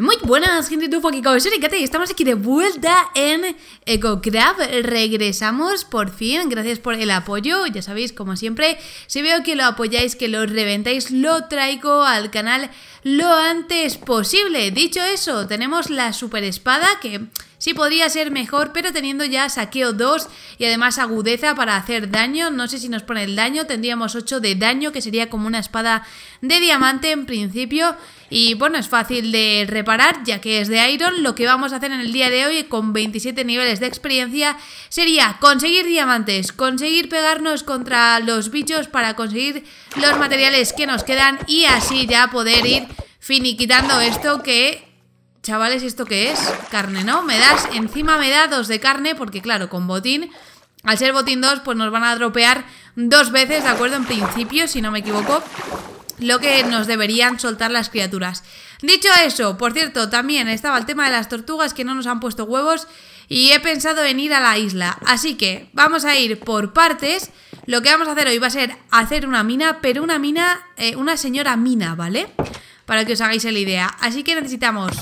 Muy buenas, gente de Tufo, aquí con y Estamos aquí de vuelta en EcoCraft. Regresamos por fin. Gracias por el apoyo. Ya sabéis, como siempre, si veo que lo apoyáis, que lo reventáis, lo traigo al canal lo antes posible. Dicho eso, tenemos la super espada que. Sí podría ser mejor, pero teniendo ya saqueo 2 y además agudeza para hacer daño, no sé si nos pone el daño, tendríamos 8 de daño, que sería como una espada de diamante en principio, y bueno, es fácil de reparar ya que es de Iron. Lo que vamos a hacer en el día de hoy con 27 niveles de experiencia sería conseguir diamantes, conseguir pegarnos contra los bichos para conseguir los materiales que nos quedan y así ya poder ir finiquitando esto que... Chavales, ¿esto qué es? Carne, ¿no? Me das, encima me da dos de carne porque claro, con botín... Al ser botín 2, pues nos van a dropear dos veces, ¿de acuerdo? En principio, si no me equivoco lo que nos deberían soltar las criaturas. Dicho eso, por cierto, también estaba el tema de las tortugas que no nos han puesto huevos y he pensado en ir a la isla. Así que vamos a ir por partes. Lo que vamos a hacer hoy va a ser hacer una mina, pero una mina, eh, una señora mina, ¿vale? Para que os hagáis la idea. Así que necesitamos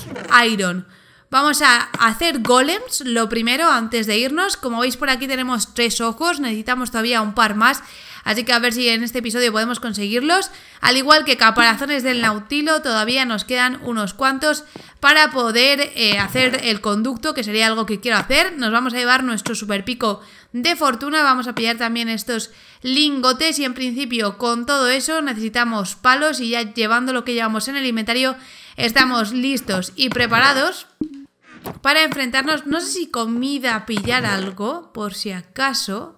iron. Vamos a hacer golems, lo primero, antes de irnos. Como veis por aquí tenemos tres ojos, necesitamos todavía un par más. Así que a ver si en este episodio podemos conseguirlos. Al igual que caparazones del Nautilo, todavía nos quedan unos cuantos para poder eh, hacer el conducto, que sería algo que quiero hacer. Nos vamos a llevar nuestro super pico de fortuna. Vamos a pillar también estos lingotes y en principio con todo eso necesitamos palos y ya llevando lo que llevamos en el inventario estamos listos y preparados para enfrentarnos, no sé si comida, pillar algo, por si acaso.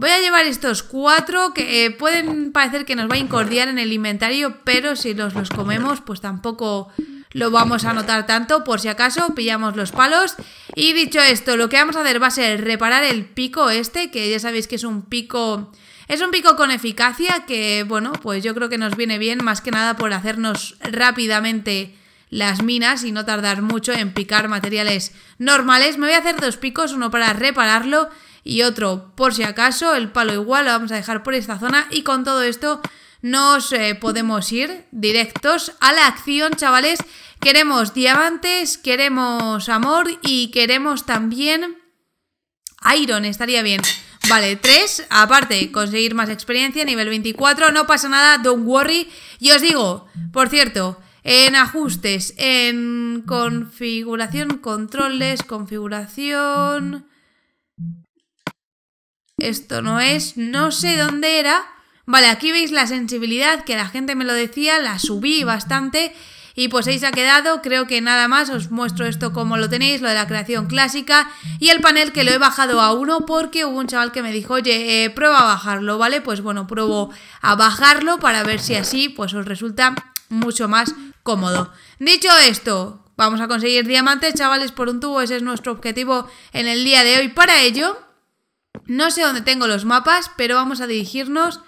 Voy a llevar estos cuatro que eh, pueden parecer que nos va a incordiar en el inventario, pero si los, los comemos pues tampoco lo vamos a notar tanto por si acaso pillamos los palos y dicho esto lo que vamos a hacer va a ser reparar el pico este que ya sabéis que es un pico es un pico con eficacia que bueno pues yo creo que nos viene bien más que nada por hacernos rápidamente las minas y no tardar mucho en picar materiales normales me voy a hacer dos picos uno para repararlo y otro por si acaso, el palo igual lo vamos a dejar por esta zona y con todo esto nos eh, podemos ir directos a la acción, chavales. Queremos diamantes, queremos amor y queremos también iron, estaría bien. Vale, 3, aparte, conseguir más experiencia, nivel 24, no pasa nada, don't worry. Y os digo, por cierto, en ajustes, en configuración, controles, configuración esto no es, no sé dónde era. Vale, aquí veis la sensibilidad que la gente me lo decía, la subí bastante y pues ahí se ha quedado, creo que nada más, os muestro esto como lo tenéis, lo de la creación clásica y el panel que lo he bajado a uno porque hubo un chaval que me dijo, oye, eh, prueba a bajarlo, ¿vale? Pues bueno, pruebo a bajarlo para ver si así pues os resulta mucho más cómodo. Dicho esto, vamos a conseguir diamantes, chavales, por un tubo, ese es nuestro objetivo en el día de hoy. Para ello, no sé dónde tengo los mapas, pero vamos a dirigirnos.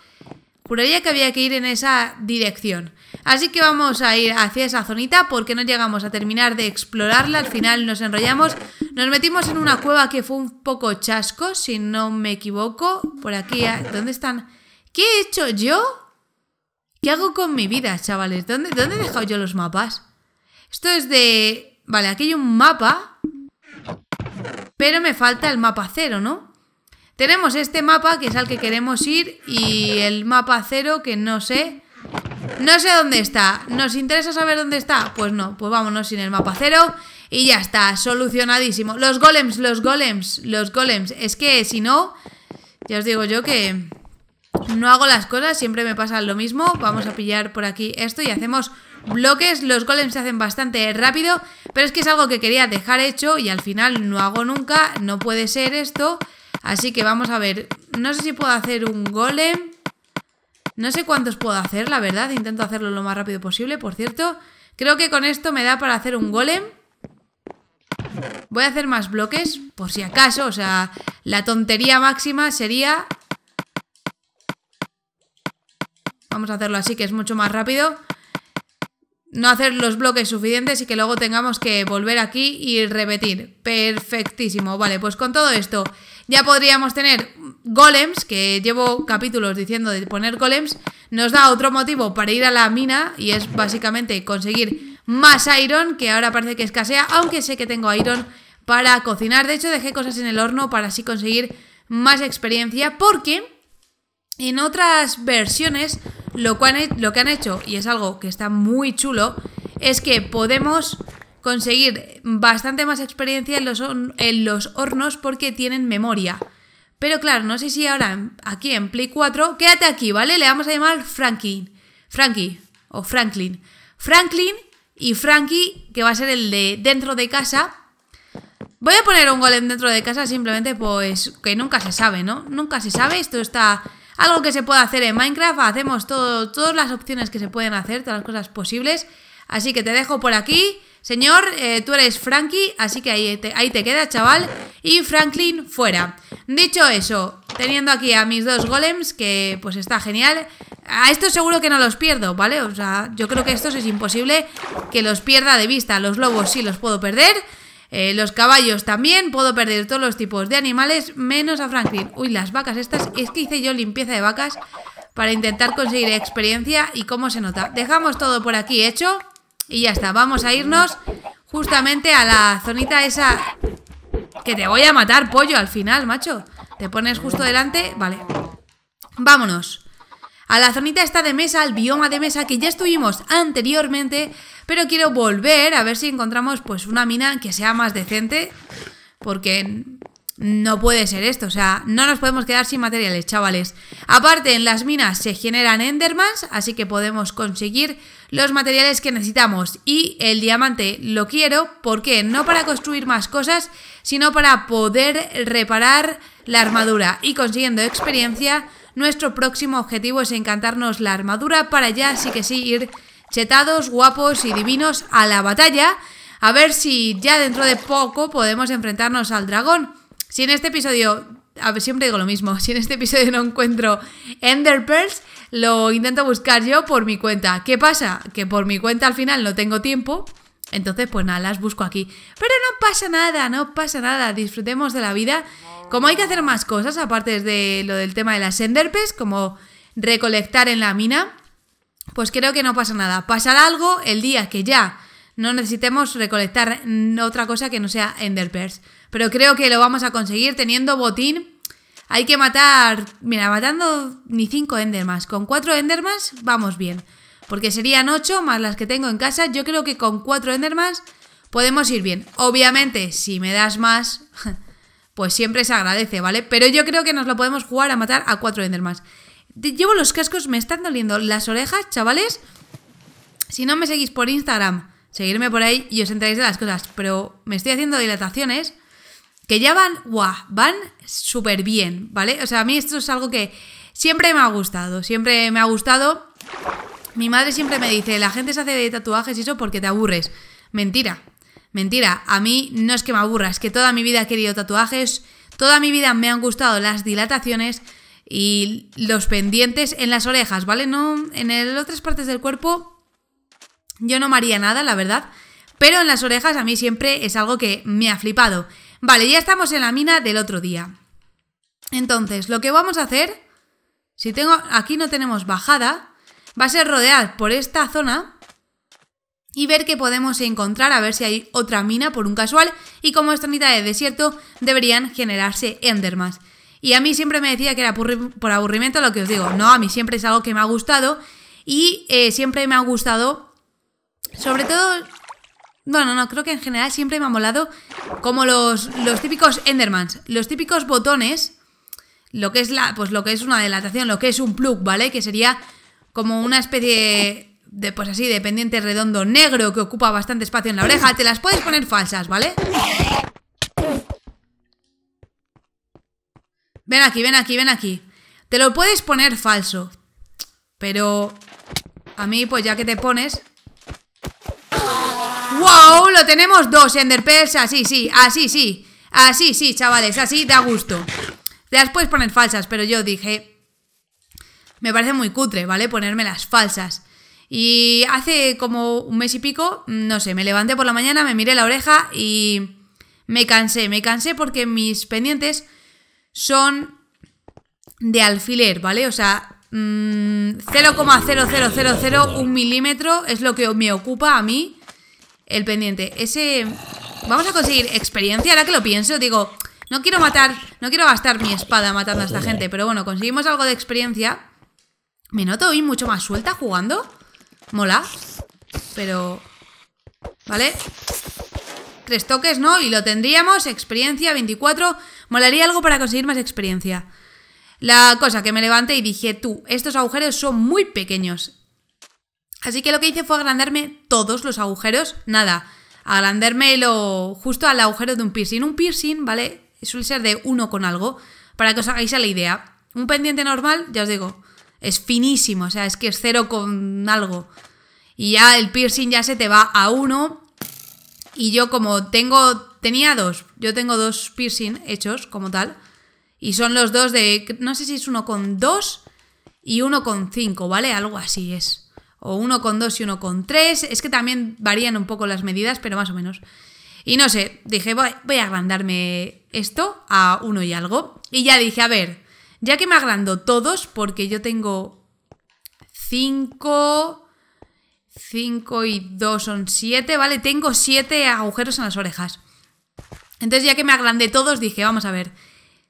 Juraría que había que ir en esa dirección. Así que vamos a ir hacia esa zonita porque no llegamos a terminar de explorarla. Al final nos enrollamos. Nos metimos en una cueva que fue un poco chasco, si no me equivoco. Por aquí, ah, ¿dónde están? ¿Qué he hecho yo? ¿Qué hago con mi vida, chavales? ¿Dónde, dónde he dejado yo los mapas? Esto es de... Vale, aquí hay un mapa. Pero me falta el mapa cero, ¿no? Tenemos este mapa que es al que queremos ir y el mapa cero que no sé. No sé dónde está. ¿Nos interesa saber dónde está? Pues no, pues vámonos sin el mapa cero y ya está, solucionadísimo. Los golems, los golems, los golems. Es que si no, ya os digo yo que no hago las cosas, siempre me pasa lo mismo. Vamos a pillar por aquí esto y hacemos bloques. Los golems se hacen bastante rápido, pero es que es algo que quería dejar hecho y al final no hago nunca. No puede ser esto. Así que vamos a ver. No sé si puedo hacer un golem. No sé cuántos puedo hacer, la verdad. Intento hacerlo lo más rápido posible, por cierto. Creo que con esto me da para hacer un golem. Voy a hacer más bloques, por si acaso. O sea, la tontería máxima sería... Vamos a hacerlo así, que es mucho más rápido. No hacer los bloques suficientes y que luego tengamos que volver aquí y repetir. Perfectísimo. Vale, pues con todo esto... Ya podríamos tener golems, que llevo capítulos diciendo de poner golems. Nos da otro motivo para ir a la mina y es básicamente conseguir más iron, que ahora parece que escasea, aunque sé que tengo iron para cocinar. De hecho, dejé cosas en el horno para así conseguir más experiencia, porque en otras versiones lo, lo que han hecho, y es algo que está muy chulo, es que podemos conseguir bastante más experiencia en los, en los hornos porque tienen memoria. Pero claro, no sé si ahora aquí en Play 4, quédate aquí, ¿vale? Le vamos a llamar Franklin. Frankie o Franklin. Franklin y Frankie, que va a ser el de dentro de casa. Voy a poner un golem dentro de casa simplemente pues que nunca se sabe, ¿no? Nunca se sabe, esto está algo que se puede hacer en Minecraft, hacemos todas las opciones que se pueden hacer, todas las cosas posibles. Así que te dejo por aquí. Señor, eh, tú eres Frankie, así que ahí te, queda, chaval. Y Franklin fuera. Dicho eso, teniendo aquí a mis dos golems, que pues está genial. A estos seguro que no los pierdo, ¿vale? O sea, yo creo que estos es imposible que los pierda de vista. Los lobos sí los puedo perder. Eh, los caballos también, puedo perder todos los tipos de animales, menos a Franklin. Uy, las vacas estas, es que hice yo limpieza de vacas para intentar conseguir experiencia y cómo se nota. Dejamos todo por aquí hecho. Y ya está, vamos a irnos justamente a la zonita esa que te voy a matar, pollo, al final, macho. Te pones justo delante, vale. Vámonos. A la zonita esta de mesa, al bioma de mesa que ya estuvimos anteriormente, pero quiero volver a ver si encontramos pues una mina que sea más decente, porque no puede ser esto, o sea, no nos podemos quedar sin materiales, chavales. Aparte, en las minas se generan endermans, así que podemos conseguir los materiales que necesitamos. Y el diamante lo quiero, ¿por qué? No para construir más cosas, sino para poder reparar la armadura. Y consiguiendo experiencia, nuestro próximo objetivo es encantarnos la armadura para ya sí que sí ir chetados, guapos y divinos a la batalla. A ver si ya dentro de poco podemos enfrentarnos al dragón. Si en este episodio, a ver, siempre digo lo mismo, si en este episodio no encuentro Ender lo intento buscar yo por mi cuenta. ¿Qué pasa? Que por mi cuenta al final no tengo tiempo. Entonces, pues nada, las busco aquí. Pero no pasa nada, no pasa nada. Disfrutemos de la vida. Como hay que hacer más cosas, aparte de lo del tema de las enderpes, como recolectar en la mina, pues creo que no pasa nada. Pasará algo el día que ya no necesitemos recolectar otra cosa que no sea enderpearls. Pero creo que lo vamos a conseguir teniendo botín. Hay que matar... Mira, matando ni cinco Endermas. Con cuatro Endermas vamos bien. Porque serían ocho más las que tengo en casa. Yo creo que con cuatro Endermas podemos ir bien. Obviamente, si me das más, pues siempre se agradece, ¿vale? Pero yo creo que nos lo podemos jugar a matar a cuatro Endermas. Llevo los cascos, me están doliendo las orejas, chavales. Si no me seguís por Instagram, seguirme por ahí y os enteráis de las cosas. Pero me estoy haciendo dilataciones que ya van, guau, van súper bien, ¿vale? O sea, a mí esto es algo que siempre me ha gustado, siempre me ha gustado. Mi madre siempre me dice, la gente se hace de tatuajes y eso porque te aburres. Mentira, mentira, a mí no es que me aburra, es que toda mi vida he querido tatuajes, toda mi vida me han gustado las dilataciones y los pendientes en las orejas, ¿vale? No, en otras partes del cuerpo yo no me haría nada, la verdad. Pero en las orejas a mí siempre es algo que me ha flipado. Vale, ya estamos en la mina del otro día. Entonces, lo que vamos a hacer, si tengo, aquí no tenemos bajada, va a ser rodear por esta zona y ver qué podemos encontrar, a ver si hay otra mina por un casual, y como esta mitad de desierto deberían generarse endermas. Y a mí siempre me decía que era por aburrimiento lo que os digo, no, a mí siempre es algo que me ha gustado y eh, siempre me ha gustado, sobre todo no, no, no. creo que en general siempre me ha molado como los, los típicos Endermans, los típicos botones, lo que es la, pues lo que es una delatación, lo que es un plug, ¿vale? Que sería como una especie de, pues así, de pendiente redondo negro que ocupa bastante espacio en la oreja. Te las puedes poner falsas, ¿vale? Ven aquí, ven aquí, ven aquí. Te lo puedes poner falso. Pero a mí, pues ya que te pones, ¡Wow! Lo tenemos dos, Enderpearls. Así, sí, así, sí. Así, sí, chavales, así da gusto. Las puedes poner falsas, pero yo dije... Me parece muy cutre, ¿vale? Ponerme las falsas. Y hace como un mes y pico, no sé, me levanté por la mañana, me miré la oreja y me cansé. Me cansé porque mis pendientes son de alfiler, ¿vale? O sea, 0,00001 mm, milímetro es lo que me ocupa a mí el pendiente. Ese... Vamos a conseguir experiencia, ahora que lo pienso, digo... No quiero matar, no quiero gastar mi espada matando a esta gente, pero bueno, conseguimos algo de experiencia. Me noto hoy mucho más suelta jugando. Mola. Pero... ¿Vale? Tres toques, ¿no? Y lo tendríamos. Experiencia, 24. Molaría algo para conseguir más experiencia. La cosa que me levanté y dije, tú, estos agujeros son muy pequeños. Así que lo que hice fue agrandarme todos los agujeros, nada, agrandérmelo justo al agujero de un piercing. Un piercing, ¿vale? Suele ser de uno con algo, para que os hagáis a la idea. Un pendiente normal, ya os digo, es finísimo, o sea, es que es cero con algo. Y ya el piercing ya se te va a uno. Y yo como tengo, tenía dos, yo tengo dos piercing hechos como tal. Y son los dos de, no sé si es uno con dos y uno con cinco, ¿vale? Algo así es o uno con dos y uno con tres. Es que también varían un poco las medidas, pero más o menos. Y no sé, dije, voy, a agrandarme esto a uno y algo. Y ya dije, a ver, ya que me agrando todos, porque yo tengo 5, 5 y 2 son 7, ¿vale? Tengo 7 agujeros en las orejas. Entonces ya que me agrandé todos, dije, vamos a ver,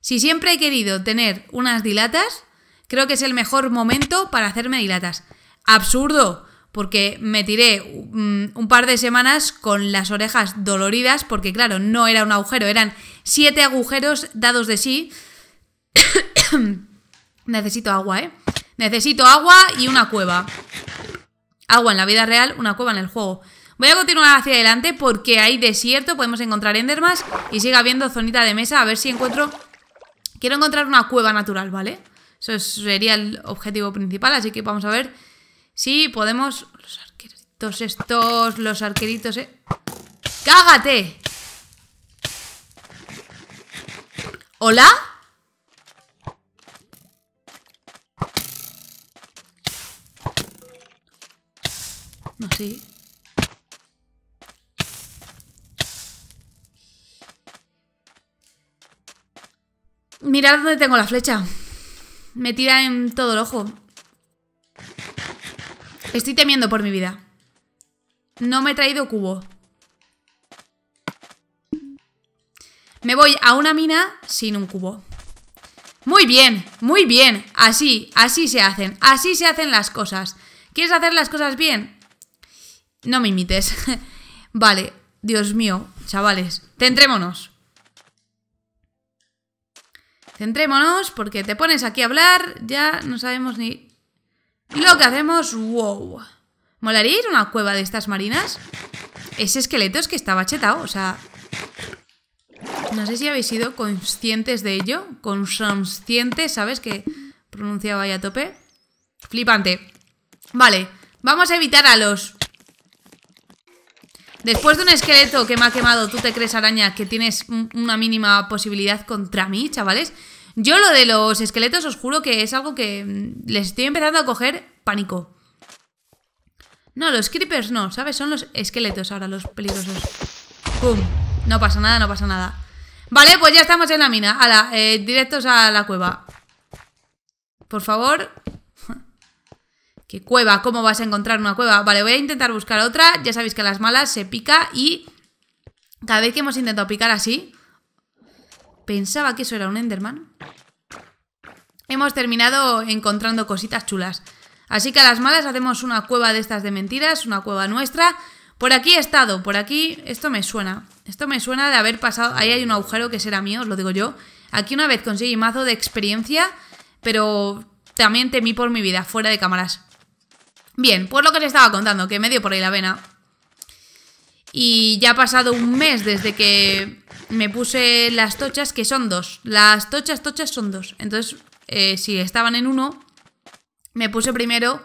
si siempre he querido tener unas dilatas, creo que es el mejor momento para hacerme dilatas absurdo, porque me tiré mm, un par de semanas con las orejas doloridas, porque claro, no era un agujero, eran siete agujeros dados de sí. Necesito agua, ¿eh? Necesito agua y una cueva. Agua en la vida real, una cueva en el juego. Voy a continuar hacia adelante porque hay desierto, podemos encontrar endermas y sigue habiendo zonita de mesa, a ver si encuentro... Quiero encontrar una cueva natural, ¿vale? Eso sería el objetivo principal, así que vamos a ver Sí, podemos... Los arqueritos estos, los arqueritos... Eh... ¡Cágate! ¿Hola? No, sí. Mirad dónde tengo la flecha. Me tira en todo el ojo. Estoy temiendo por mi vida. No me he traído cubo. Me voy a una mina sin un cubo. Muy bien, muy bien. Así, así se hacen. Así se hacen las cosas. ¿Quieres hacer las cosas bien? No me imites. vale, Dios mío, chavales. Centrémonos. Centrémonos porque te pones aquí a hablar, ya no sabemos ni lo que hacemos, wow. ¿Molaría a una cueva de estas marinas? Ese esqueleto es que estaba chetado, o sea... No sé si habéis sido conscientes de ello. Conscientes, ¿sabes? Que pronunciaba ahí a tope. Flipante. Vale, vamos a evitar a los... Después de un esqueleto que me ha quemado, ¿tú te crees, araña, que tienes una mínima posibilidad contra mí, chavales? Yo lo de los esqueletos os juro que es algo que mm, les estoy empezando a coger pánico. No, los creepers no, ¿sabes? Son los esqueletos ahora los peligrosos. ¡Pum! No pasa nada, no pasa nada. Vale, pues ya estamos en la mina. Ala, eh, directos a la cueva. Por favor. ¿Qué cueva? ¿Cómo vas a encontrar una cueva? Vale, voy a intentar buscar otra. Ya sabéis que las malas se pica y... Cada vez que hemos intentado picar así, Pensaba que eso era un Enderman. Hemos terminado encontrando cositas chulas. Así que a las malas hacemos una cueva de estas de mentiras, una cueva nuestra. Por aquí he estado, por aquí... Esto me suena. Esto me suena de haber pasado... Ahí hay un agujero que será mío, os lo digo yo. Aquí una vez conseguí mazo de experiencia, pero también temí por mi vida, fuera de cámaras. Bien, pues lo que les estaba contando, que me dio por ahí la vena. Y ya ha pasado un mes desde que me puse las tochas, que son dos. Las tochas, tochas son dos. Entonces, eh, si estaban en uno, me puse primero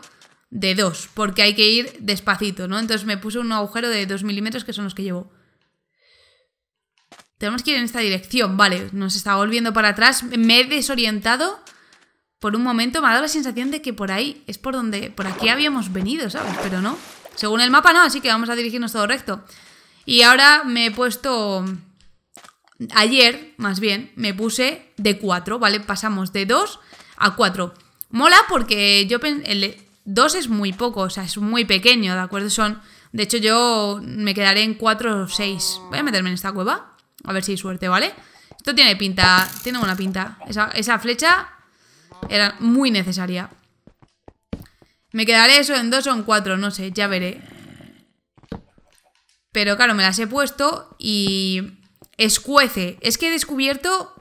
de dos, porque hay que ir despacito, ¿no? Entonces me puse un agujero de dos milímetros, que son los que llevo. Tenemos que ir en esta dirección, vale. Nos está volviendo para atrás. Me he desorientado por un momento. Me ha dado la sensación de que por ahí es por donde. Por aquí habíamos venido, ¿sabes? Pero no. Según el mapa, no, así que vamos a dirigirnos todo recto. Y ahora me he puesto ayer, más bien, me puse de 4, ¿vale? Pasamos de 2 a 4. Mola porque yo el 2 es muy poco, o sea, es muy pequeño, ¿de acuerdo? Son. De hecho, yo me quedaré en 4 o 6. Voy a meterme en esta cueva. A ver si hay suerte, ¿vale? Esto tiene pinta. Tiene buena pinta. Esa, esa flecha era muy necesaria. Me quedaré eso en 2 o en 4, no sé, ya veré. Pero claro, me las he puesto y Escuece. Es que he descubierto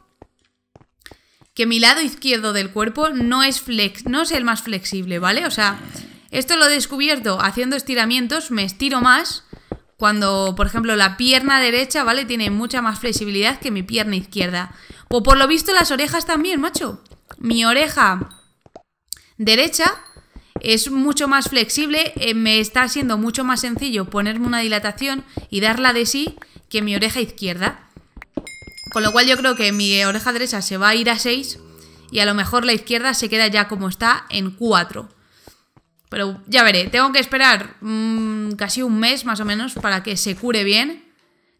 que mi lado izquierdo del cuerpo no es flex, no es el más flexible, ¿vale? O sea, esto lo he descubierto haciendo estiramientos, me estiro más cuando, por ejemplo, la pierna derecha, ¿vale? Tiene mucha más flexibilidad que mi pierna izquierda. O por lo visto las orejas también, macho. Mi oreja derecha es mucho más flexible, eh, me está siendo mucho más sencillo ponerme una dilatación y darla de sí que mi oreja izquierda. Con lo cual yo creo que mi oreja derecha se va a ir a 6 y a lo mejor la izquierda se queda ya como está en 4. Pero ya veré, tengo que esperar mm, casi un mes más o menos para que se cure bien.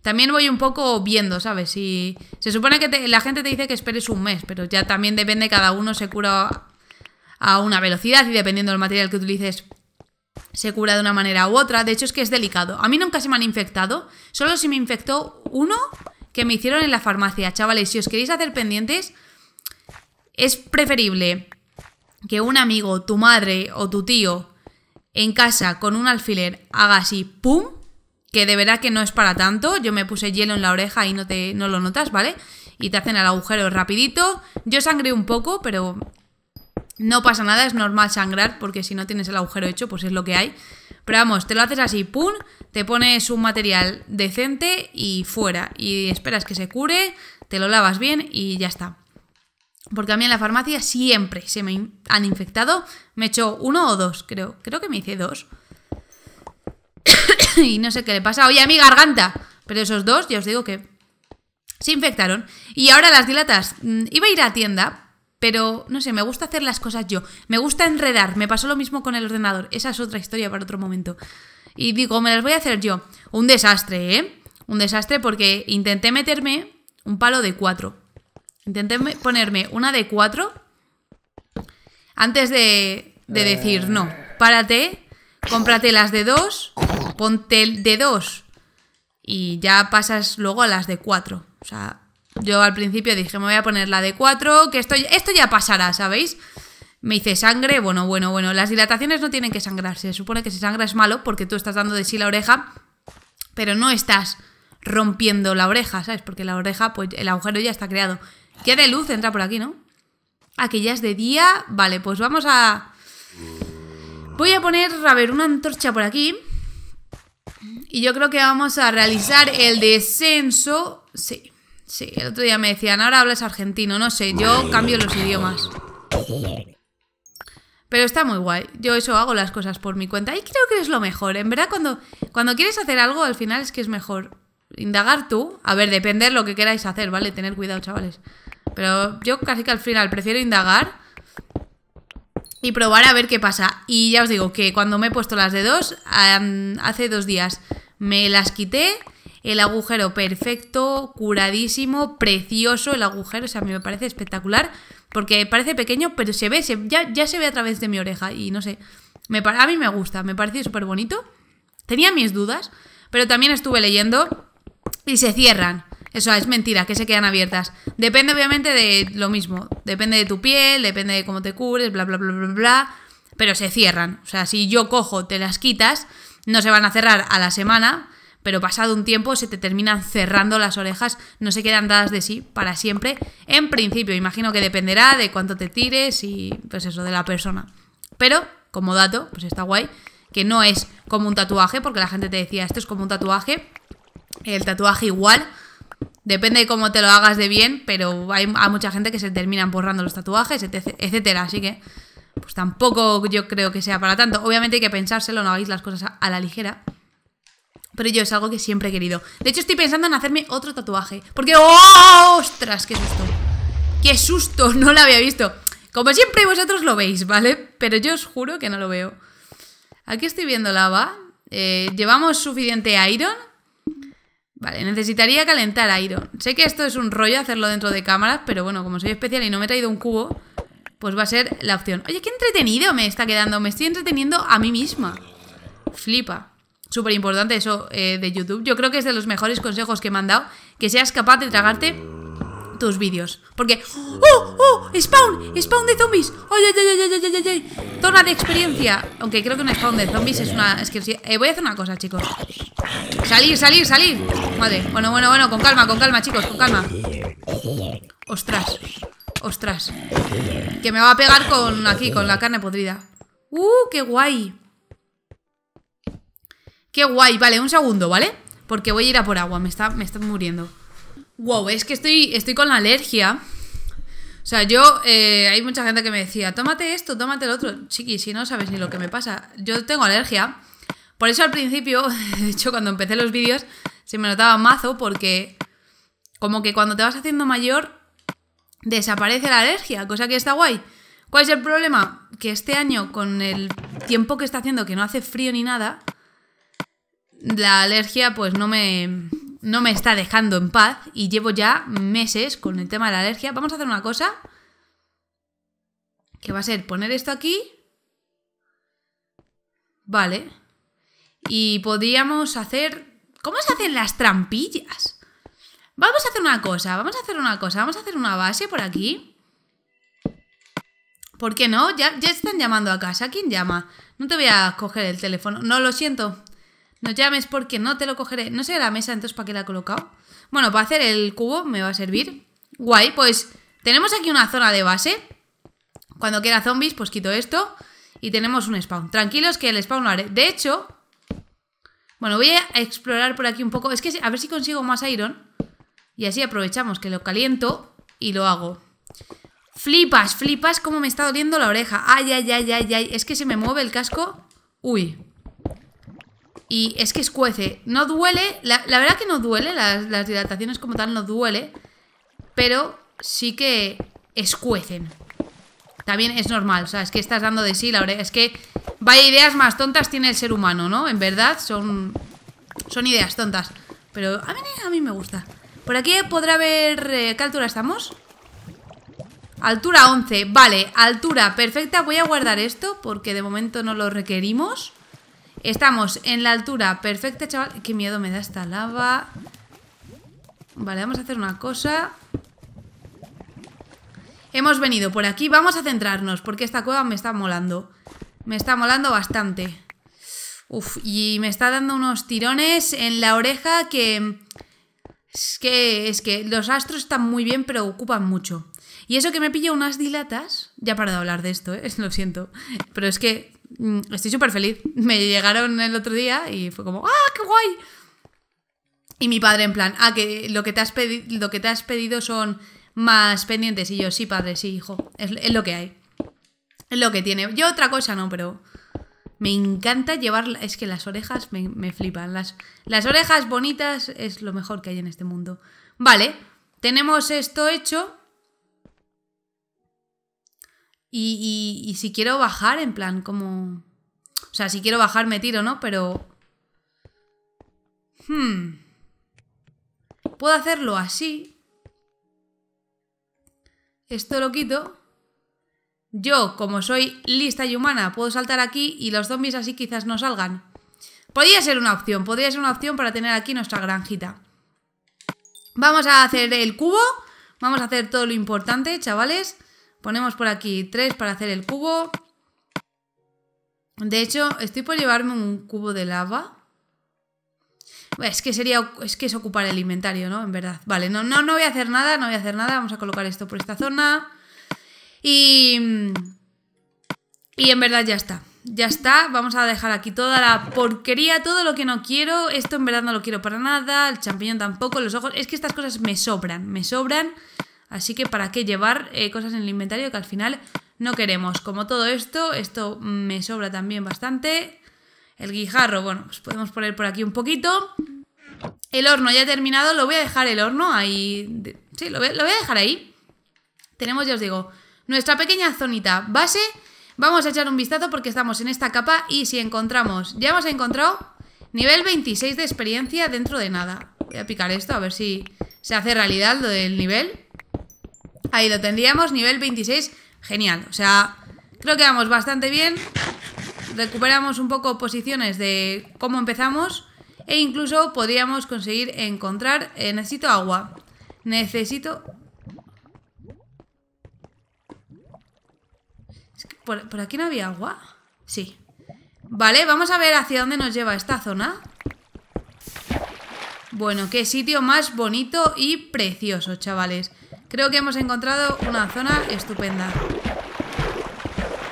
También voy un poco viendo, ¿sabes? Si se supone que la gente te dice que esperes un mes, pero ya también depende, cada uno se cura a una velocidad y dependiendo del material que utilices se cura de una manera u otra. De hecho es que es delicado. A mí nunca se me han infectado, solo si me infectó uno que me hicieron en la farmacia. Chavales, si os queréis hacer pendientes, es preferible que un amigo, tu madre o tu tío en casa con un alfiler haga así, ¡pum! Que de verdad que no es para tanto. Yo me puse hielo en la oreja y no, te, no lo notas, ¿vale? Y te hacen el agujero rapidito. Yo sangré un poco, pero no pasa nada, es normal sangrar porque si no tienes el agujero hecho, pues es lo que hay. Pero vamos, te lo haces así, pum, te pones un material decente y fuera. Y esperas que se cure, te lo lavas bien y ya está. Porque a mí en la farmacia siempre se me han infectado. Me he hecho uno o dos, creo. Creo que me hice dos. y no sé qué le pasa. Oye, a mi garganta. Pero esos dos, ya os digo que se infectaron. Y ahora las dilatas. Mm, iba a ir a tienda pero, no sé, me gusta hacer las cosas yo. Me gusta enredar. Me pasó lo mismo con el ordenador. Esa es otra historia para otro momento. Y digo, me las voy a hacer yo. Un desastre, ¿eh? Un desastre porque intenté meterme un palo de cuatro. Intenté ponerme una de cuatro antes de, decir, no, párate, cómprate las de dos, ponte el de dos y ya pasas luego a las de cuatro. O sea, yo al principio dije, me voy a poner la de 4, que esto, esto ya pasará, ¿sabéis? Me hice sangre, bueno, bueno, bueno. Las dilataciones no tienen que sangrarse. Se supone que si sangra es malo porque tú estás dando de sí la oreja, pero no estás rompiendo la oreja, ¿sabes? Porque la oreja, pues el agujero ya está creado. ¿Qué de luz entra por aquí, no? ¿Aquí ah, ya es de día. Vale, pues vamos a... Voy a poner, a ver, una antorcha por aquí. Y yo creo que vamos a realizar el descenso. Sí. Sí, el otro día me decían, ahora hablas argentino, no sé, yo cambio los idiomas. Pero está muy guay. Yo eso hago las cosas por mi cuenta y creo que es lo mejor. En verdad, cuando, cuando quieres hacer algo, al final es que es mejor indagar tú. A ver, depender lo que queráis hacer, ¿vale? Tener cuidado, chavales. Pero yo casi que al final prefiero indagar y probar a ver qué pasa. Y ya os digo que cuando me he puesto las de dos, hace dos días me las quité el agujero perfecto, curadísimo, precioso el agujero, o sea, a mí me parece espectacular, porque parece pequeño, pero se ve, ya, ya, se ve a través de mi oreja y no sé, a mí me gusta, me parece súper bonito. Tenía mis dudas, pero también estuve leyendo y se cierran. Eso es mentira, que se quedan abiertas. Depende obviamente de lo mismo, depende de tu piel, depende de cómo te cures, bla, bla, bla, bla, bla, pero se cierran. O sea, si yo cojo, te las quitas, no se van a cerrar a la semana, pero pasado un tiempo se te terminan cerrando las orejas, no se quedan dadas de sí para siempre. En principio, imagino que dependerá de cuánto te tires y pues eso, de la persona. Pero, como dato, pues está guay, que no es como un tatuaje, porque la gente te decía, esto es como un tatuaje, el tatuaje igual. Depende de cómo te lo hagas de bien, pero hay a mucha gente que se terminan borrando los tatuajes, etcétera. Así que, pues tampoco yo creo que sea para tanto. Obviamente hay que pensárselo, no hagáis las cosas a la ligera. Pero yo es algo que siempre he querido. De hecho, estoy pensando en hacerme otro tatuaje. Porque, ¡oh! ¡Ostras! ¡Qué susto! ¡Qué susto! No lo había visto. Como siempre vosotros lo veis, ¿vale? Pero yo os juro que no lo veo. Aquí estoy viendo lava. Eh, llevamos suficiente iron. Vale, necesitaría calentar iron. Sé que esto es un rollo hacerlo dentro de cámaras, pero bueno, como soy especial y no me he traído un cubo, pues va a ser la opción. Oye, qué entretenido me está quedando. Me estoy entreteniendo a mí misma. Flipa súper importante eso eh, de YouTube. Yo creo que es de los mejores consejos que me han dado, que seas capaz de tragarte tus vídeos. Porque, ¡oh, oh! ¡Spawn! ¡Spawn de zombies! ¡Ay, ay, ay, ay, Zona de experiencia. Aunque creo que un spawn de zombies es una... Es que eh, voy a hacer una cosa, chicos. Salir, salir, salir. Madre. Bueno, bueno, bueno. Con calma, con calma, chicos. Con calma. Ostras. Ostras. Que me va a pegar con aquí, con la carne podrida. ¡Uh, qué guay! Qué guay, vale, un segundo, ¿vale? Porque voy a ir a por agua, me está, me muriendo. Wow, es que estoy, estoy con la alergia. O sea, yo, eh, hay mucha gente que me decía, tómate esto, tómate el otro. Chiqui, si no sabes ni lo que me pasa. Yo tengo alergia. Por eso al principio, de hecho, cuando empecé los vídeos, se me notaba mazo porque como que cuando te vas haciendo mayor, desaparece la alergia, cosa que está guay. ¿Cuál es el problema? Que este año, con el tiempo que está haciendo, que no hace frío ni nada, la alergia pues no me, no me está dejando en paz y llevo ya meses con el tema de la alergia. Vamos a hacer una cosa que va a ser poner esto aquí. Vale. Y podríamos hacer... ¿Cómo se hacen las trampillas? Vamos a hacer una cosa, vamos a hacer una cosa, vamos a hacer una base por aquí. ¿Por qué no? Ya, ya están llamando a casa. ¿Quién llama? No te voy a coger el teléfono. No, lo siento. No llames porque no te lo cogeré. No sé la mesa, entonces, ¿para qué la he colocado? Bueno, para hacer el cubo me va a servir. Guay, pues tenemos aquí una zona de base. Cuando quiera zombies, pues quito esto. Y tenemos un spawn. Tranquilos que el spawn lo haré. De hecho... Bueno, voy a explorar por aquí un poco. Es que a ver si consigo más iron. Y así aprovechamos que lo caliento y lo hago. Flipas, flipas cómo me está doliendo la oreja. Ay, ay, ay, ay, ay. Es que se me mueve el casco. Uy, y es que escuece. No duele. La, verdad que no duele. Las, las, dilataciones como tal no duele. Pero sí que escuecen. También es normal. O sea, es que estás dando de sí. La verdad es que vaya ideas más tontas tiene el ser humano, ¿no? En verdad son, son ideas tontas. Pero a mí, a mí me gusta. Por aquí podrá ver, eh, ¿Qué altura estamos? Altura 11. Vale, altura perfecta. Voy a guardar esto porque de momento no lo requerimos. Estamos en la altura perfecta, chaval. Qué miedo me da esta lava. Vale, vamos a hacer una cosa. Hemos venido por aquí. Vamos a centrarnos, porque esta cueva me está molando. Me está molando bastante. Uf, y me está dando unos tirones en la oreja que... Es que, es que los astros están muy bien, pero ocupan mucho. Y eso que me pillo unas dilatas... Ya para de hablar de esto, ¿eh? lo siento. Pero es que Mm, estoy súper feliz. Me llegaron el otro día y fue como, ¡ah, qué guay! Y mi padre en plan, ah, que lo que te has, pedido, lo que te has pedido son más pendientes. Y yo, sí, padre, sí, hijo, es, lo que hay. Es lo que tiene. Yo otra cosa no, pero me encanta llevar... Es que las orejas me, flipan. Las, las orejas bonitas es lo mejor que hay en este mundo. Vale, tenemos esto hecho. Y, si quiero bajar, en plan, como... O sea, si quiero bajar me tiro, ¿no? Pero... Hmm. Puedo hacerlo así. Esto lo quito. Yo, como soy lista y humana, puedo saltar aquí y los zombies así quizás no salgan. Podría ser una opción, podría ser una opción para tener aquí nuestra granjita. Vamos a hacer el cubo. Vamos a hacer todo lo importante, chavales. Ponemos por aquí tres para hacer el cubo. De hecho, estoy por llevarme un cubo de lava. Es que sería. Es que es ocupar el inventario, ¿no? En verdad. Vale, no, no, no voy a hacer nada, no voy a hacer nada. Vamos a colocar esto por esta zona. Y. Y en verdad ya está. Ya está. Vamos a dejar aquí toda la porquería, todo lo que no quiero. Esto en verdad no lo quiero para nada. El champiñón tampoco, los ojos. Es que estas cosas me sobran, me sobran. Así que para qué llevar eh, cosas en el inventario que al final no queremos. Como todo esto, esto me sobra también bastante. El guijarro, bueno, pues podemos poner por aquí un poquito. El horno ya he terminado, lo voy a dejar el horno ahí. Sí, lo lo voy a dejar ahí. Tenemos, ya os digo, nuestra pequeña zonita base. Vamos a echar un vistazo porque estamos en esta capa y si encontramos, ya hemos encontrado nivel 26 de experiencia dentro de nada. Voy a picar esto a ver si se hace realidad lo del nivel. Ahí lo tendríamos, nivel 26. Genial, o sea, creo que vamos bastante bien. Recuperamos un poco posiciones de cómo empezamos. E incluso podríamos conseguir encontrar... Eh, necesito agua. Necesito... por, ¿Por aquí no había agua? Sí. Vale, vamos a ver hacia dónde nos lleva esta zona. Bueno, qué sitio más bonito y precioso, chavales. Creo que hemos encontrado una zona estupenda.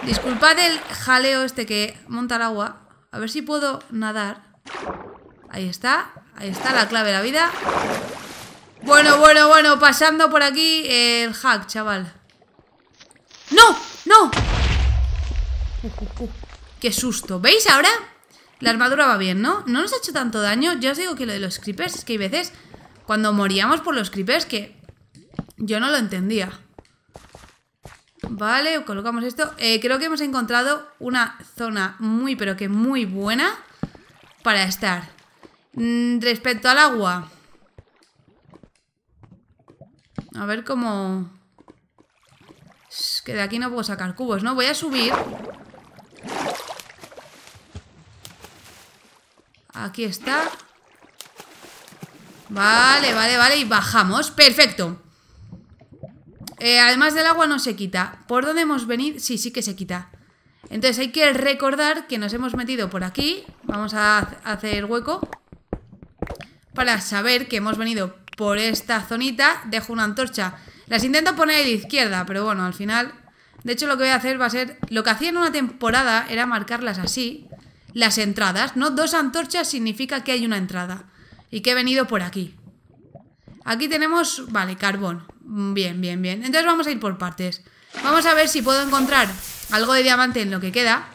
Disculpad el jaleo este que monta el agua. A ver si puedo nadar. Ahí está. Ahí está la clave de la vida. Bueno, bueno, bueno. Pasando por aquí el hack, chaval. ¡No! ¡No! ¡Qué susto! ¿Veis ahora? La armadura va bien, ¿no? No nos ha hecho tanto daño. Yo os digo que lo de los creepers es que hay veces cuando moríamos por los creepers que yo no lo entendía. Vale, colocamos esto. Eh, creo que hemos encontrado una zona muy, pero que muy buena para estar. Mm, respecto al agua. A ver cómo... que de aquí no puedo sacar cubos, ¿no? Voy a subir. Aquí está. Vale, vale, vale. Y bajamos. Perfecto. Eh, además del agua no se quita. ¿Por dónde hemos venido? Sí, sí que se quita. Entonces hay que recordar que nos hemos metido por aquí. Vamos a hacer hueco. Para saber que hemos venido por esta zonita. Dejo una antorcha. Las intento poner a la izquierda, pero bueno, al final... De hecho, lo que voy a hacer va a ser... Lo que hacía en una temporada era marcarlas así. Las entradas, ¿no? Dos antorchas significa que hay una entrada. Y que he venido por aquí. Aquí tenemos... Vale, carbón. Mm, bien, bien, bien. Entonces vamos a ir por partes. Vamos a ver si puedo encontrar algo de diamante en lo que queda.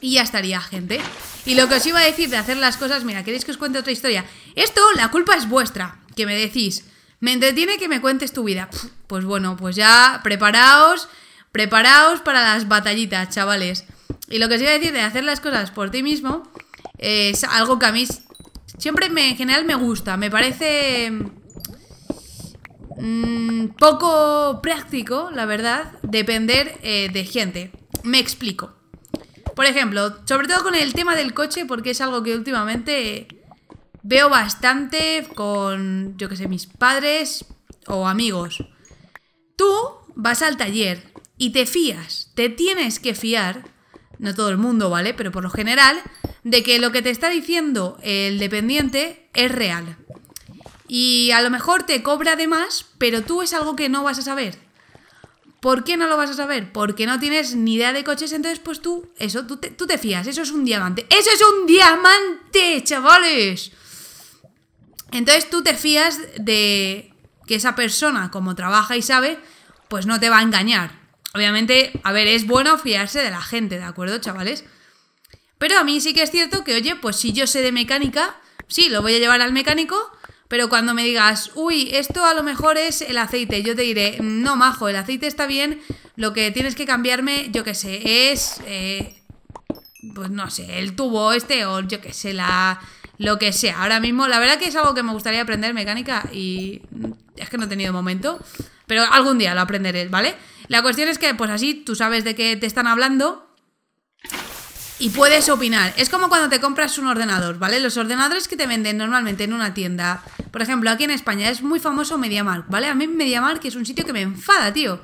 Y ya estaría, gente. Y lo que os iba a decir de hacer las cosas, mira, ¿queréis que os cuente otra historia? Esto, la culpa es vuestra, que me decís. Me entretiene que me cuentes tu vida. Pues bueno, pues ya preparaos, preparaos para las batallitas, chavales. Y lo que os iba a decir de hacer las cosas por ti mismo es algo que a mí siempre en general me gusta. Me parece Mm, poco práctico, la verdad, depender eh, de gente. Me explico. Por ejemplo, sobre todo con el tema del coche, porque es algo que últimamente veo bastante con, yo que sé, mis padres o amigos. Tú vas al taller y te fías, te tienes que fiar, no todo el mundo, ¿vale? Pero por lo general, de que lo que te está diciendo el dependiente es real. Y a lo mejor te cobra de más, pero tú es algo que no vas a saber. ¿Por qué no lo vas a saber? Porque no tienes ni idea de coches, entonces pues tú, eso, tú te, fías, eso es un diamante. ¡Eso es un diamante, chavales! Entonces tú te fías de que esa persona, como trabaja y sabe, pues no te va a engañar. Obviamente, a ver, es bueno fiarse de la gente, ¿de acuerdo, chavales? Pero a mí sí que es cierto que, oye, pues si yo sé de mecánica, sí, lo voy a llevar al mecánico, pero cuando me digas, uy, esto a lo mejor es el aceite, yo te diré, no, majo, el aceite está bien, lo que tienes que cambiarme, yo qué sé, es, eh, pues no sé, el tubo este o yo qué sé, la, lo que sea. Ahora mismo, la verdad que es algo que me gustaría aprender mecánica y es que no he tenido momento, pero algún día lo aprenderé, ¿vale? La cuestión es que, pues así, tú sabes de qué te están hablando y puedes opinar. Es como cuando te compras un ordenador, ¿vale? Los ordenadores que te venden normalmente en una tienda, por ejemplo, aquí en España es muy famoso MediaMark, ¿vale? A mí MediaMark es un sitio que me enfada, tío.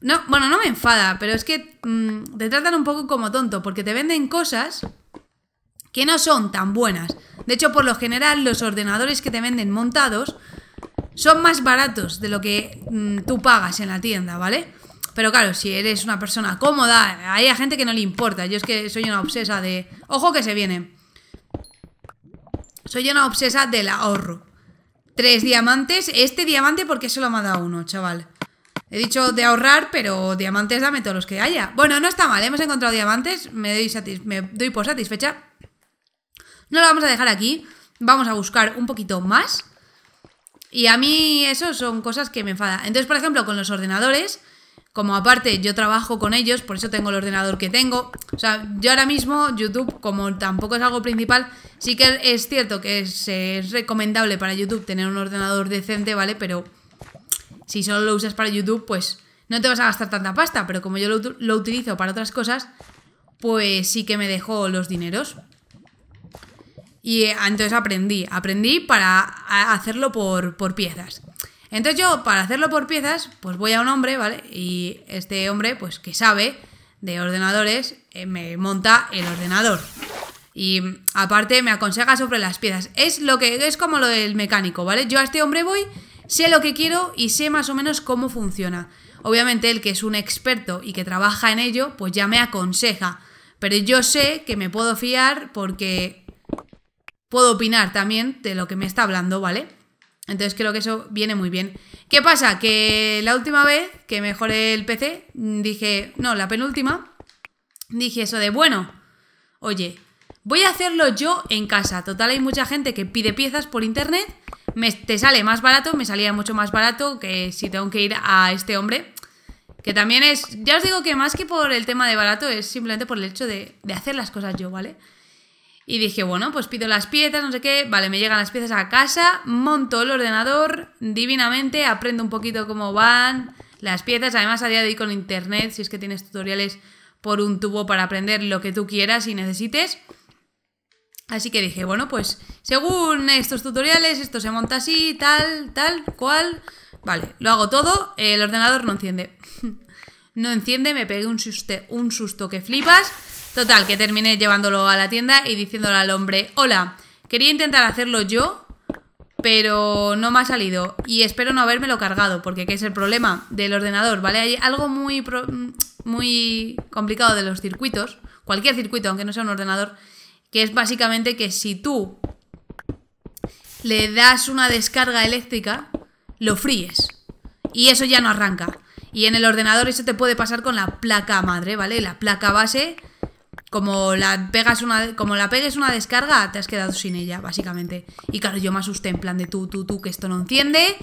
No, bueno, no me enfada, pero es que mm, te tratan un poco como tonto, porque te venden cosas que no son tan buenas. De hecho, por lo general, los ordenadores que te venden montados son más baratos de lo que mm, tú pagas en la tienda, ¿vale? Pero claro, si eres una persona cómoda, hay a gente que no le importa. Yo es que soy una obsesa de... ¡Ojo que se viene! Soy una obsesa del ahorro. Tres diamantes. Este diamante porque solo me ha dado uno, chaval. He dicho de ahorrar, pero diamantes dame todos los que haya. Bueno, no está mal, hemos encontrado diamantes. Me doy, me doy por satisfecha. No lo vamos a dejar aquí. Vamos a buscar un poquito más. Y a mí eso son cosas que me enfada. Entonces, por ejemplo, con los ordenadores como aparte yo trabajo con ellos, por eso tengo el ordenador que tengo. O sea, yo ahora mismo YouTube, como tampoco es algo principal, sí que es cierto que es, recomendable para YouTube tener un ordenador decente, ¿vale? Pero si solo lo usas para YouTube, pues no te vas a gastar tanta pasta. Pero como yo lo, utilizo para otras cosas, pues sí que me dejo los dineros. Y eh, entonces aprendí, aprendí para hacerlo por, por piezas. Entonces yo, para hacerlo por piezas, pues voy a un hombre, ¿vale? Y este hombre, pues que sabe de ordenadores, eh, me monta el ordenador. Y mm, aparte me aconseja sobre las piezas. Es lo que es como lo del mecánico, ¿vale? Yo a este hombre voy, sé lo que quiero y sé más o menos cómo funciona. Obviamente el que es un experto y que trabaja en ello, pues ya me aconseja. Pero yo sé que me puedo fiar porque puedo opinar también de lo que me está hablando, ¿vale? Entonces creo que eso viene muy bien. ¿Qué pasa? Que la última vez que mejoré el PC, mm, dije, no, la penúltima, dije eso de, bueno, oye, voy a hacerlo yo en casa. Total, hay mucha gente que pide piezas por internet, me, te sale más barato, me salía mucho más barato que si tengo que ir a este hombre. Que también es, ya os digo que más que por el tema de barato, es simplemente por el hecho de, hacer las cosas yo, ¿vale? vale y dije, bueno, pues pido las piezas, no sé qué, vale, me llegan las piezas a casa, monto el ordenador divinamente, aprendo un poquito cómo van las piezas, además a día de hoy con internet, si es que tienes tutoriales por un tubo para aprender lo que tú quieras y necesites. Así que dije, bueno, pues según estos tutoriales, esto se monta así, tal, tal, cual. Vale, lo hago todo, el ordenador no enciende. no enciende, me pegué un susto, un susto que flipas. Total, que terminé llevándolo a la tienda y diciéndole al hombre, hola, quería intentar hacerlo yo, pero no me ha salido y espero no habérmelo cargado, porque ¿qué es el problema del ordenador? ¿Vale? Hay algo muy, muy complicado de los circuitos, cualquier circuito, aunque no sea un ordenador, que es básicamente que si tú le das una descarga eléctrica, lo fríes. Y eso ya no arranca. Y en el ordenador eso te puede pasar con la placa madre, ¿vale? La placa base como la pegas una como la pegues una descarga te has quedado sin ella básicamente y claro yo me asusté en plan de tú tú tú que esto no enciende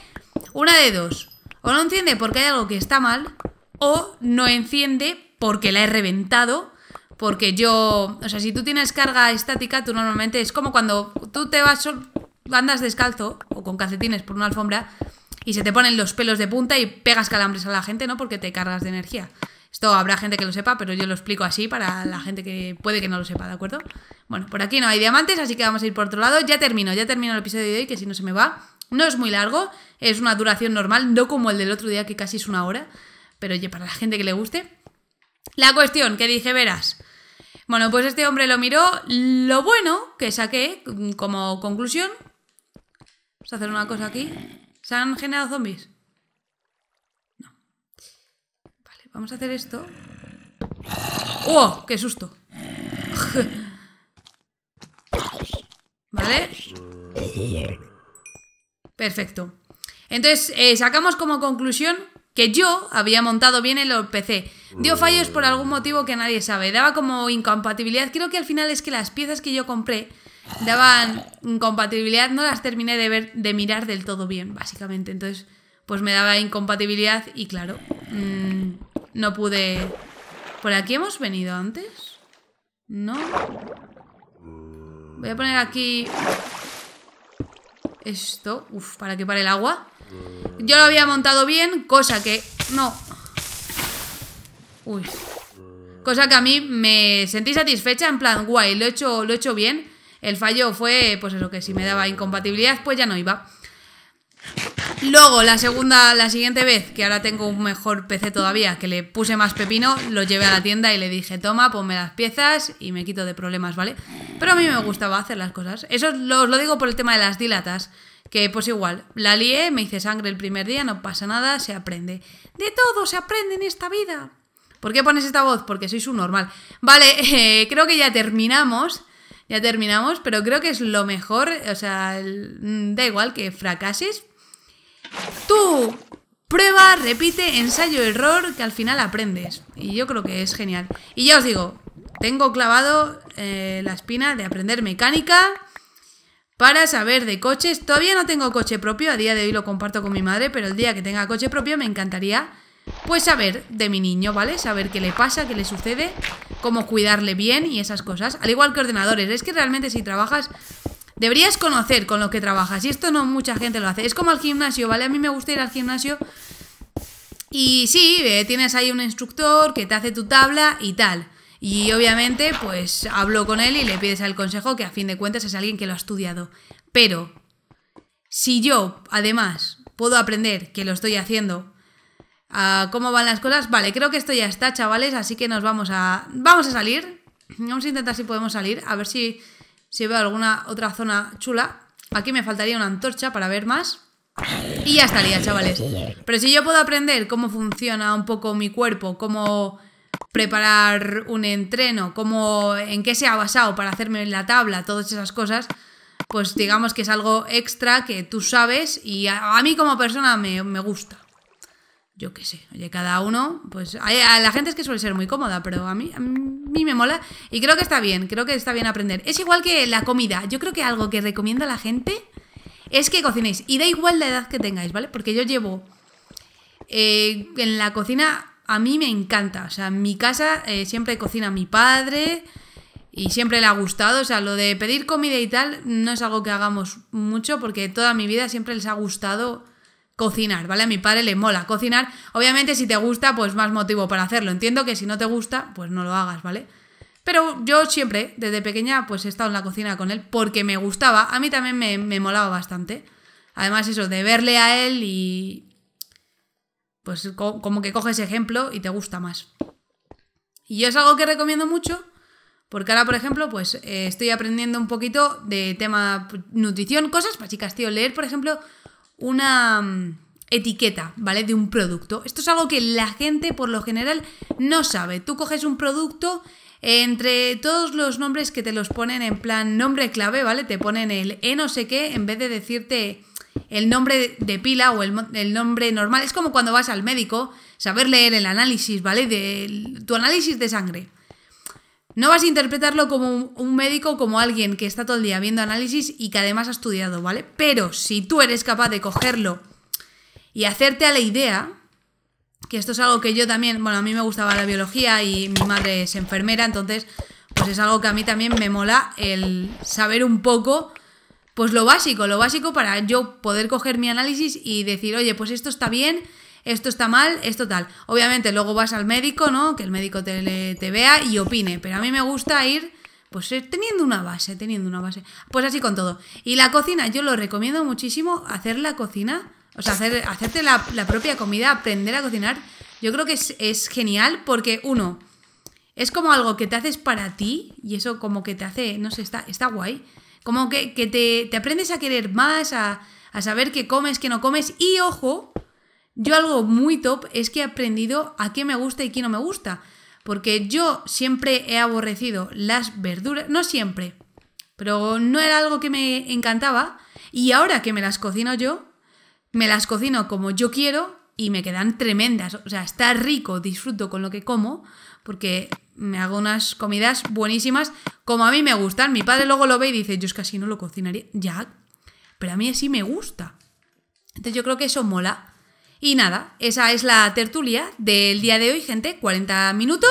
una de dos o no enciende porque hay algo que está mal o no enciende porque la he reventado porque yo o sea si tú tienes carga estática tú normalmente es como cuando tú te vas andas descalzo o con calcetines por una alfombra y se te ponen los pelos de punta y pegas calambres a la gente no porque te cargas de energía esto habrá gente que lo sepa, pero yo lo explico así para la gente que puede que no lo sepa, ¿de acuerdo? Bueno, por aquí no hay diamantes, así que vamos a ir por otro lado. Ya termino, ya termino el episodio de hoy, que si no se me va. No es muy largo, es una duración normal, no como el del otro día, que casi es una hora. Pero oye, para la gente que le guste. La cuestión que dije, verás. Bueno, pues este hombre lo miró. Lo bueno que saqué como conclusión. Vamos a hacer una cosa aquí. ¿Se han generado zombies? Vamos a hacer esto. ¡Oh! ¡Qué susto! ¿Vale? Perfecto. Entonces, eh, sacamos como conclusión que yo había montado bien el PC. Dio fallos por algún motivo que nadie sabe. Daba como incompatibilidad. Creo que al final es que las piezas que yo compré daban incompatibilidad. No las terminé de ver, de mirar del todo bien, básicamente. Entonces, pues me daba incompatibilidad y claro. Mm, no pude... ¿Por aquí hemos venido antes? No. Voy a poner aquí... Esto. Uf, para que pare el agua. Yo lo había montado bien, cosa que... No. Uy. Cosa que a mí me sentí satisfecha, en plan, guay, lo he hecho, lo he hecho bien. El fallo fue, pues eso, que si me daba incompatibilidad, pues ya no iba. Luego, la segunda, la siguiente vez, que ahora tengo un mejor PC todavía, que le puse más pepino, lo llevé a la tienda y le dije, toma, ponme las piezas y me quito de problemas, ¿vale? Pero a mí me gustaba hacer las cosas. Eso os lo digo por el tema de las dilatas, que pues igual, la lié, me hice sangre el primer día, no pasa nada, se aprende. De todo se aprende en esta vida. ¿Por qué pones esta voz? Porque soy su normal. Vale, eh, creo que ya terminamos ya terminamos, pero creo que es lo mejor, o sea, mm, da igual que fracases, ¡Tú! Prueba, repite, ensayo, error, que al final aprendes. Y yo creo que es genial. Y ya os digo, tengo clavado eh, la espina de aprender mecánica para saber de coches. Todavía no tengo coche propio, a día de hoy lo comparto con mi madre, pero el día que tenga coche propio me encantaría pues saber de mi niño, ¿vale? Saber qué le pasa, qué le sucede, cómo cuidarle bien y esas cosas. Al igual que ordenadores, es que realmente si trabajas Deberías conocer con lo que trabajas. Y esto no mucha gente lo hace. Es como al gimnasio, ¿vale? A mí me gusta ir al gimnasio. Y sí, eh, tienes ahí un instructor que te hace tu tabla y tal. Y obviamente, pues hablo con él y le pides el consejo, que a fin de cuentas es alguien que lo ha estudiado. Pero, si yo, además, puedo aprender que lo estoy haciendo, ah, cómo van las cosas, vale, creo que esto ya está, chavales, así que nos vamos a. Vamos a salir. Vamos a intentar si podemos salir, a ver si si veo alguna otra zona chula. Aquí me faltaría una antorcha para ver más. Y ya estaría, chavales. Pero si yo puedo aprender cómo funciona un poco mi cuerpo, cómo preparar un entreno, cómo, en qué se ha basado para hacerme la tabla, todas esas cosas, pues digamos que es algo extra que tú sabes y a, mí como persona me gusta yo qué sé, oye, cada uno, pues a, la gente es que suele ser muy cómoda, pero a mí, a mí me mola y creo que está bien, creo que está bien aprender. Es igual que la comida, yo creo que algo que recomiendo a la gente es que cocinéis y da igual la edad que tengáis, ¿vale? Porque yo llevo eh, en la cocina, a mí me encanta, o sea, en mi casa eh, siempre cocina mi padre y siempre le ha gustado, o sea, lo de pedir comida y tal no es algo que hagamos mucho porque toda mi vida siempre les ha gustado cocinar, ¿vale? A mi padre le mola cocinar. Obviamente, si te gusta, pues más motivo para hacerlo. Entiendo que si no te gusta, pues no lo hagas, ¿vale? Pero yo siempre, desde pequeña, pues he estado en la cocina con él porque me gustaba. A mí también me, me molaba bastante. Además, eso, de verle a él y. Pues como que coges ejemplo y te gusta más. Y yo es algo que recomiendo mucho. Porque ahora, por ejemplo, pues eh, estoy aprendiendo un poquito de tema nutrición, cosas para chicas, tío. Leer, por ejemplo, una mm, etiqueta, ¿vale? De un producto. Esto es algo que la gente por lo general no sabe. Tú coges un producto, entre todos los nombres que te los ponen en plan nombre clave, ¿vale? Te ponen el E no sé qué en vez de decirte el nombre de pila o el, nombre normal. Es como cuando vas al médico, saber leer el análisis, ¿vale? De, tu análisis de sangre. No vas a interpretarlo como un médico, como alguien que está todo el día viendo análisis y que además ha estudiado, ¿vale? Pero si tú eres capaz de cogerlo y hacerte a la idea, que esto es algo que yo también, bueno, a mí me gustaba la biología y mi madre es enfermera, entonces, pues es algo que a mí también me mola el saber un poco, pues lo básico, lo básico para yo poder coger mi análisis y decir, oye, pues esto está bien, esto está mal, esto tal. Obviamente luego vas al médico, ¿no? Que el médico te, vea y opine, pero a mí me gusta ir pues eh, teniendo una base, teniendo una base. Pues así con todo. Y la cocina, yo lo recomiendo muchísimo, hacer la cocina, o sea, hacer, hacerte la, propia comida, aprender a cocinar, yo creo que es, genial porque uno, es como algo que te haces para ti y eso como que te hace, no sé, está, está guay. Como que, te, aprendes a querer más, a, a saber qué comes, qué no comes y ojo, yo algo muy top es que he aprendido a qué me gusta y qué no me gusta. Porque yo siempre he aborrecido las verduras, no siempre, pero no era algo que me encantaba. Y ahora que me las cocino yo, me las cocino como yo quiero y me quedan tremendas. O sea, está rico, disfruto con lo que como, porque me hago unas comidas buenísimas como a mí me gustan. Mi padre luego lo ve y dice, yo es que así no lo cocinaría. Ya, pero a mí sí me gusta. Entonces yo creo que eso mola. Y nada, esa es la tertulia del día de hoy, gente, 40 minutos,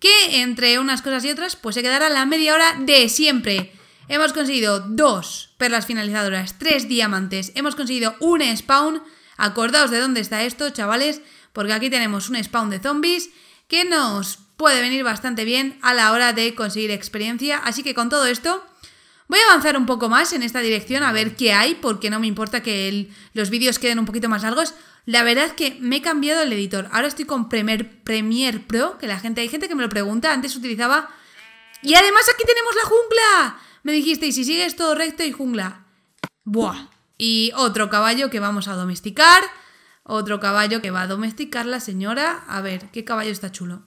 que entre unas cosas y otras, pues se quedará la media hora de siempre. Hemos conseguido dos perlas finalizadoras, tres diamantes, hemos conseguido un spawn. Acordaos de dónde está esto, chavales, porque aquí tenemos un spawn de zombies que nos puede venir bastante bien a la hora de conseguir experiencia. Así que con todo esto, Voy a avanzar un poco más en esta dirección a ver qué hay, porque no me importa que los vídeos queden un poquito más largos. La verdad es que me he cambiado el editor. Ahora estoy con Premiere Premier Pro, que la gente, hay gente que me lo pregunta, antes utilizaba... Y además aquí tenemos la jungla. Me dijiste, ¿y si sigues todo recto y jungla. Buah. Y otro caballo que vamos a domesticar. Otro caballo que va a domesticar la señora. A ver, ¿qué caballo está chulo?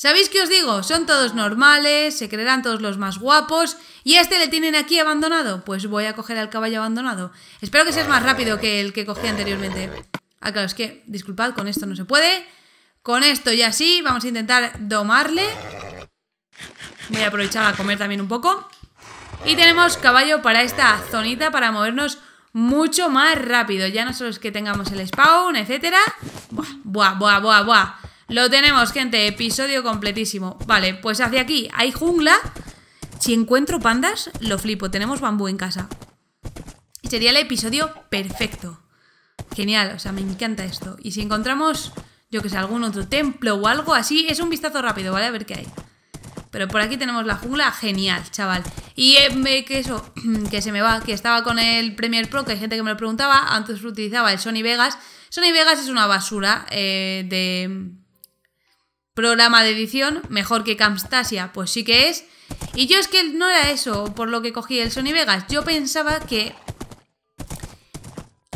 ¿Sabéis qué os digo? Son todos normales, se creerán todos los más guapos y este le tienen aquí abandonado. Pues voy a coger al caballo abandonado. Espero que sea más rápido que el que cogí anteriormente. Ah, claro, es que, disculpad, con esto no se puede. Con esto ya sí, vamos a intentar domarle. Voy a aprovechar a comer también un poco. Y tenemos caballo para esta zonita para movernos mucho más rápido. Ya no solo es que tengamos el spawn, etcétera. Buah, buah, buah, buah, buah. Lo tenemos, gente, episodio completísimo. Vale, pues hacia aquí hay jungla. Si encuentro pandas, lo flipo. Tenemos bambú en casa. Sería el episodio perfecto. Genial, o sea, me encanta esto. Y si encontramos, yo que sé, algún otro templo o algo así, es un vistazo rápido, ¿vale? A ver qué hay. Pero por aquí tenemos la jungla, genial, chaval. Y eh, que eso, que se me va, que estaba con el Premier Pro, que hay gente que me lo preguntaba, antes utilizaba el Sony Vegas. Sony Vegas es una basura eh, de programa de edición, mejor que Camstasia pues sí que es. Y yo es que no era eso por lo que cogí el Sony Vegas, yo pensaba que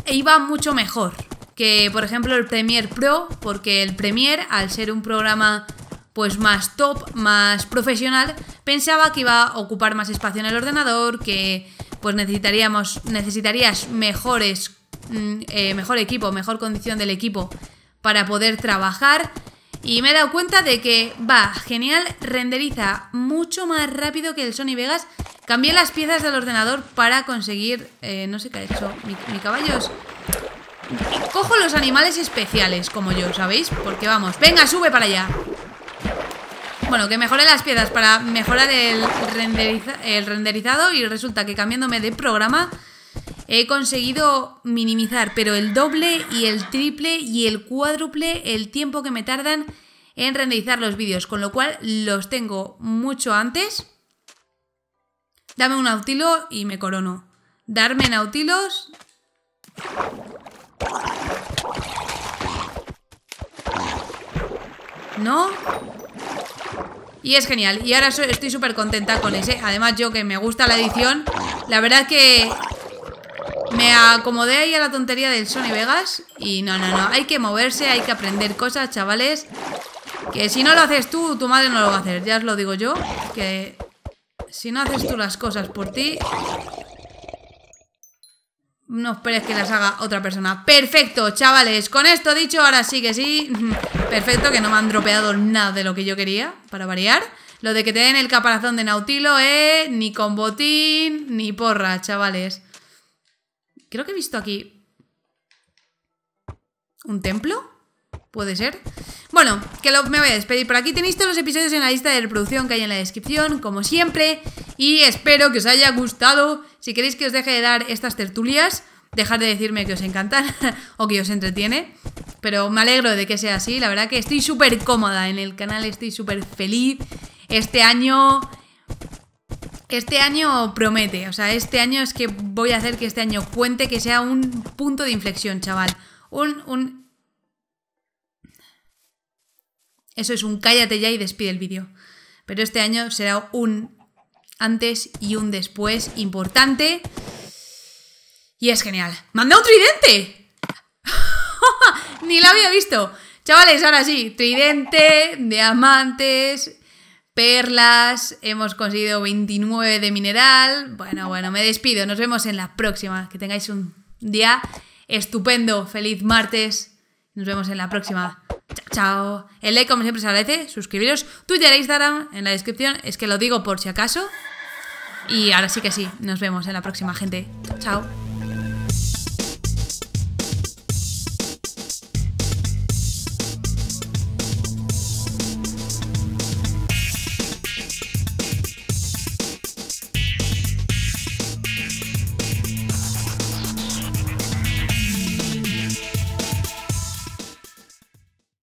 iba mucho mejor que por ejemplo el Premiere Pro, porque el Premiere al ser un programa pues más top, más profesional, pensaba que iba a ocupar más espacio en el ordenador, que pues necesitaríamos necesitarías mejores mm, eh, mejor equipo, mejor condición del equipo para poder trabajar y me he dado cuenta de que va, genial, renderiza mucho más rápido que el Sony Vegas. Cambié las piezas del ordenador para conseguir... Eh, no sé qué ha hecho mi, caballos Cojo los animales especiales, como yo, ¿sabéis? Porque vamos, venga, sube para allá. Bueno, que mejore las piezas para mejorar el, el renderizado y resulta que cambiándome de programa He conseguido minimizar, pero el doble y el triple y el cuádruple el tiempo que me tardan en renderizar los vídeos, con lo cual los tengo mucho antes. Dame un autilo y me corono. Darme nautilos. ¿No? Y es genial. Y ahora estoy súper contenta con ese. Además, yo que me gusta la edición, la verdad que me acomodé ahí a la tontería del Sony Vegas y no, no, no, hay que moverse, hay que aprender cosas, chavales. Que si no lo haces tú, tu madre no lo va a hacer, ya os lo digo yo, que si no haces tú las cosas por ti, no esperes que las haga otra persona. Perfecto, chavales, con esto dicho, ahora sí que sí, perfecto, que no me han dropeado nada de lo que yo quería, para variar. Lo de que te den el caparazón de Nautilo, eh, ni con botín, ni porra, chavales. Creo que he visto aquí... ¿Un templo? ¿Puede ser? Bueno, que me voy a despedir por aquí. Tenéis todos los episodios en la lista de reproducción que hay en la descripción, como siempre. Y espero que os haya gustado. Si queréis que os deje de dar estas tertulias, dejad de decirme que os encantan o que os entretiene. Pero me alegro de que sea así. La verdad que estoy súper cómoda en el canal, estoy súper feliz. Este año este año promete. O sea, este año es que voy a hacer que este año cuente, que sea un punto de inflexión, chaval. Un, un... Eso es un cállate ya y despide el vídeo. Pero este año será un antes y un después importante. Y es genial. ¡Manda un tridente! Ni lo había visto. Chavales, ahora sí, tridente, diamantes, perlas, hemos conseguido 29 de mineral. Bueno, bueno, me despido, nos vemos en la próxima. Que tengáis un día estupendo, feliz martes. Nos vemos en la próxima. Chao, chao. El like, como siempre, se agradece. Suscribiros. Twitter e Instagram en la descripción. Es que lo digo por si acaso. Y ahora sí que sí. Nos vemos en la próxima, gente. Chao.